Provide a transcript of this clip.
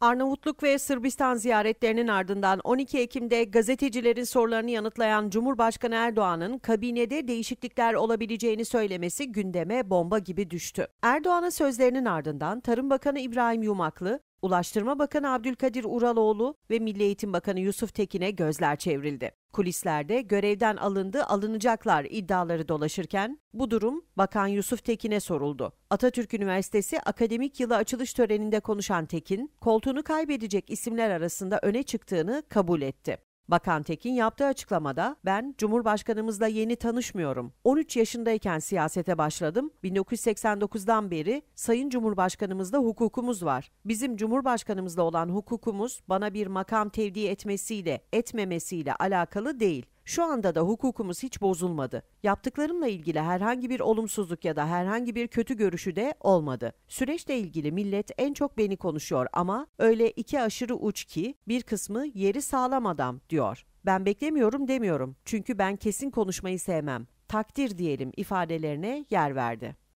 Arnavutluk ve Sırbistan ziyaretlerinin ardından 12 Ekim'de gazetecilerin sorularını yanıtlayan Cumhurbaşkanı Erdoğan'ın kabinede değişiklikler olabileceğini söylemesi gündeme bomba gibi düştü. Erdoğan'ın sözlerinin ardından Tarım Bakanı İbrahim Yumaklı, Ulaştırma Bakanı Abdülkadir Uraloğlu ve Milli Eğitim Bakanı Yusuf Tekin'e gözler çevrildi. Kulislerde görevden alındı, alınacaklar iddiaları dolaşırken bu durum Bakan Yusuf Tekin'e soruldu. Atatürk Üniversitesi akademik yılı açılış töreninde konuşan Tekin, koltuğunu kaybedecek isimler arasında öne çıktığını kabul etti. Bakan Tekin yaptığı açıklamada ben Cumhurbaşkanımızla yeni tanışmıyorum. 13 yaşındayken siyasete başladım. 1989'dan beri Sayın Cumhurbaşkanımızla hukukumuz var. Bizim Cumhurbaşkanımızla olan hukukumuz bana bir makam tevdi etmesiyle, etmemesiyle alakalı değil. Şu anda da hukukumuz hiç bozulmadı. Yaptıklarımla ilgili herhangi bir olumsuzluk ya da herhangi bir kötü görüşü de olmadı. Süreçle ilgili millet en çok beni konuşuyor ama öyle iki aşırı uç ki bir kısmı yeri sağlam adam diyor. Ben beklemiyorum demiyorum çünkü ben kesin konuşmayı sevmem. Takdir diyelim ifadelerine yer verdi.